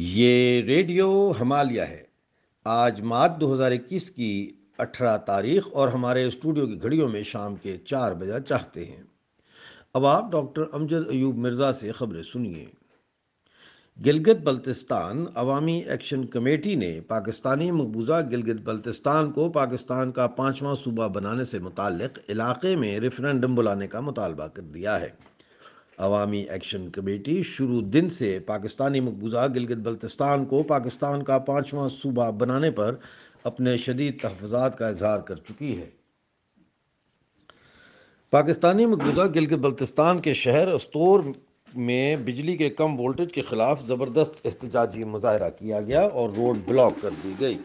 ये रेडियो हमालिया है आज मार्च 2021 की 18 तारीख और हमारे स्टूडियो की घड़ियों में शाम के चार बजा चाहते हैं अब आप डॉक्टर अमजद अयूब मिर्ज़ा से खबरें सुनिए गिलगित बल्तिस्तान अवामी एक्शन कमेटी ने पाकिस्तानी मकबूजा गिलगित बल्तिस्तान को पाकिस्तान का पाँचवा सूबा बनाने से मुतक़ इलाक़े में रेफरेंडम बुलाने का मुतालबा कर दिया है अवामी एक्शन कमेटी शुरू दिन से पाकिस्तानी मकबूजा गिलगित बल्तिस्तान को पाकिस्तान का पाँचवा सूबा बनाने पर अपने शदीद तहफात का इजहार कर चुकी है पाकिस्तानी मकबूजा गिलगित बल्तिस्तान के शहर अस्तोर में बिजली के कम वोल्टेज के खिलाफ ज़बरदस्त एहतजाजी मुजाहरा किया गया और रोड ब्लॉक कर दी गई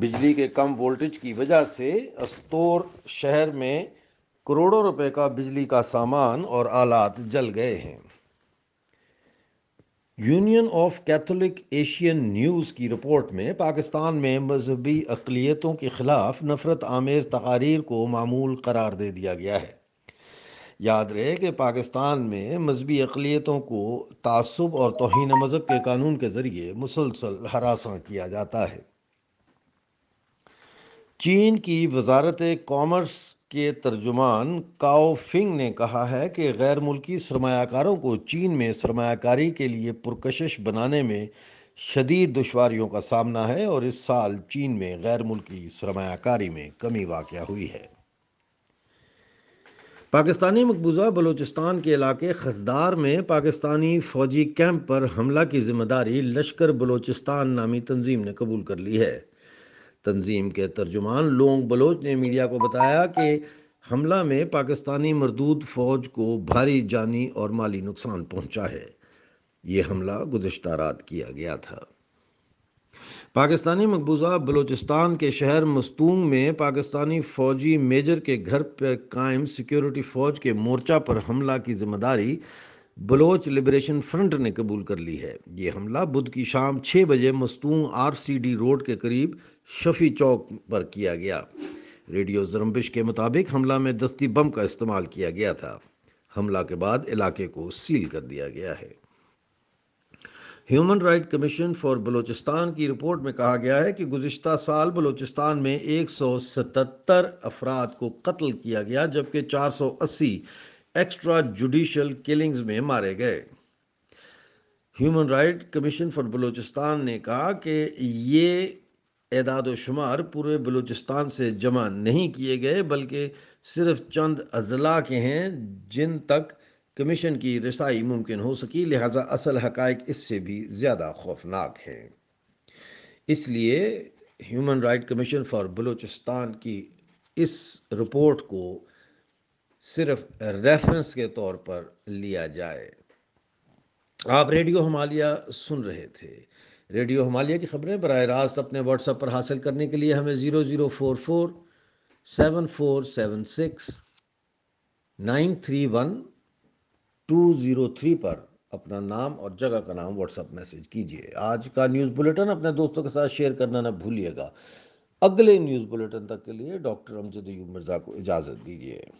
बिजली के कम वोल्टेज की वजह से अस्तोर शहर में करोड़ों रुपए का बिजली का सामान और आलात जल गए हैं Union of Catholic Asian News की रिपोर्ट में पाकिस्तान में मजहबी अकलीतों के ख़िलाफ़ नफ़रत आमेज़ तकारीर को मामूल करार दे दिया गया है याद रहे कि पाकिस्तान में मजहबी अकलीतों को तसब और तोहन मज़हब के कानून के ज़रिए मुसलसल हरासा किया जाता है चीन की वजारत कॉमर्स के तर्जुमान काओ फिंग ने कहा है कि गैर मुल्की सरमाकारों को चीन में सरमाकारी के लिए पुरकशिश बनाने में शदीद दुशारियों का सामना है और इस साल चीन में गैर मुल्की सरमाकारी में कमी वाक़ हुई है पाकिस्तानी मकबूजा बलूचिस्तान के इलाके खजदार में पाकिस्तानी फ़ौजी कैंप पर हमला की जिम्मेदारी लश्कर बलूचिस्तान नामी तंजीम ने कबूल कर ली है तंजीम के तर्जुमान लोंग बलोच ने मीडिया को बताया कि हमला में पाकिस्तानी मरदूद फौज को भारी जानी और माली नुकसान पहुंचा है ये हमला गुजशत रात किया गया था पाकिस्तानी मकबूजा बलूचिस्तान के शहर मस्तूंग में पाकिस्तानी फौजी मेजर के घर पर कायम सिक्योरिटी फौज के मोर्चा पर हमला की जिम्मेदारी बलोच लिबरेशन फ्रंट ने कबूल कर ली है ये हमला बुध की शाम छः बजे मस्तूम आरसीडी रोड के करीब शफी चौक पर किया गया रेडियो जरम्बिश के मुताबिक हमला में दस्ती बम का इस्तेमाल किया गया था हमला के बाद इलाके को सील कर दिया गया है Human Right Commission for Balochistan की रिपोर्ट में कहा गया है कि गुज्त साल बलूचिस्तान में 177 अफराद को कत्ल किया गया जबकि 480 एक्स्ट्रा जुडिशल किलिंग्स में मारे गए Human Right Commission for Balochistan ने कहा कि ये एदाद शुमार पूरे बलूचिस्तान से जमा नहीं किए गए बल्कि सिर्फ चंद अजला के हैं जिन तक कमीशन की रसाई मुमकिन हो सकी लिहाजा असल हक इससे भी ज़्यादा खौफनाक है इसलिए Human Right Commission for Balochistan की इस रिपोर्ट को सिर्फ रेफरेंस के तौर पर लिया जाए आप रेडियो हमालिया सुन रहे थे रेडियो हमालिया की खबरें बर रास्त अपने व्हाट्सएप पर हासिल करने के लिए हमें zero zero four four seven four seven six nine three one two zero three पर अपना नाम और जगह का नाम व्हाट्सएप मैसेज कीजिए आज का न्यूज़ बुलेटिन अपने दोस्तों के साथ शेयर करना ना भूलिएगा अगले न्यूज़ बुलेटिन तक के लिए डॉक्टर अमजद यू मिर्ज़ा को इजाज़त दीजिए